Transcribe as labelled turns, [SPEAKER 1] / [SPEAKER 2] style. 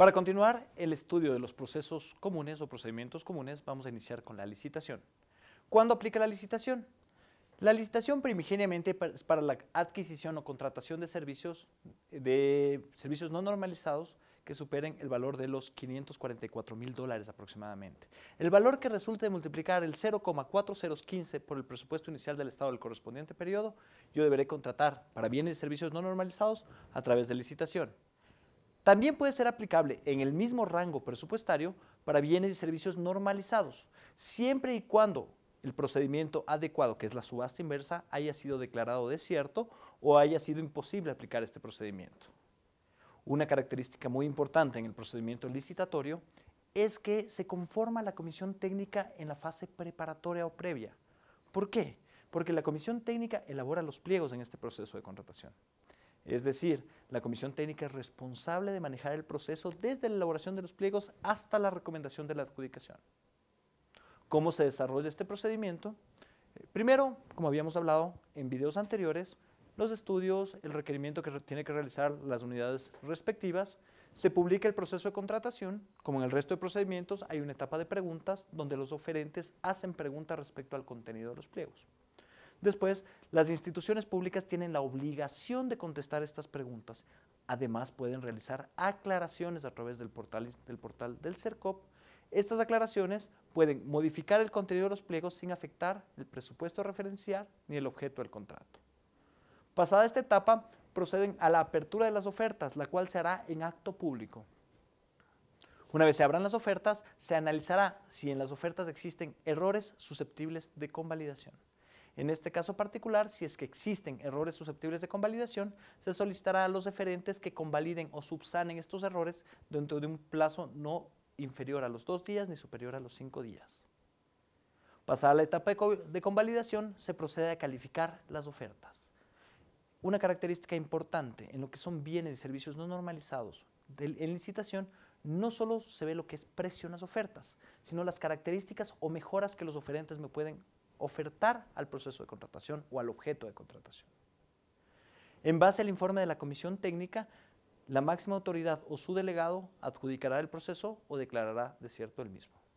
[SPEAKER 1] Para continuar el estudio de los procesos comunes o procedimientos comunes, vamos a iniciar con la licitación. ¿Cuándo aplica la licitación? La licitación primigeniamente es para la adquisición o contratación de servicios, de servicios no normalizados que superen el valor de los 544 mil dólares aproximadamente. El valor que resulte de multiplicar el 0,4015 por el presupuesto inicial del Estado del correspondiente periodo, yo deberé contratar para bienes y servicios no normalizados a través de licitación. También puede ser aplicable en el mismo rango presupuestario para bienes y servicios normalizados, siempre y cuando el procedimiento adecuado, que es la subasta inversa, haya sido declarado desierto o haya sido imposible aplicar este procedimiento. Una característica muy importante en el procedimiento licitatorio es que se conforma la comisión técnica en la fase preparatoria o previa. ¿Por qué? Porque la comisión técnica elabora los pliegos en este proceso de contratación. Es decir, la comisión técnica es responsable de manejar el proceso desde la elaboración de los pliegos hasta la recomendación de la adjudicación. ¿Cómo se desarrolla este procedimiento? Eh, primero, como habíamos hablado en videos anteriores, los estudios, el requerimiento que tiene que realizar las unidades respectivas, se publica el proceso de contratación, como en el resto de procedimientos hay una etapa de preguntas donde los oferentes hacen preguntas respecto al contenido de los pliegos. Después, las instituciones públicas tienen la obligación de contestar estas preguntas. Además, pueden realizar aclaraciones a través del portal del, portal del CERCOP. Estas aclaraciones pueden modificar el contenido de los pliegos sin afectar el presupuesto referencial ni el objeto del contrato. Pasada esta etapa, proceden a la apertura de las ofertas, la cual se hará en acto público. Una vez se abran las ofertas, se analizará si en las ofertas existen errores susceptibles de convalidación. En este caso particular, si es que existen errores susceptibles de convalidación, se solicitará a los referentes que convaliden o subsanen estos errores dentro de un plazo no inferior a los dos días ni superior a los cinco días. Pasada la etapa de convalidación, se procede a calificar las ofertas. Una característica importante en lo que son bienes y servicios no normalizados en licitación no solo se ve lo que es precio en las ofertas, sino las características o mejoras que los oferentes me pueden ofertar al proceso de contratación o al objeto de contratación. En base al informe de la comisión técnica, la máxima autoridad o su delegado adjudicará el proceso o declarará cierto el mismo.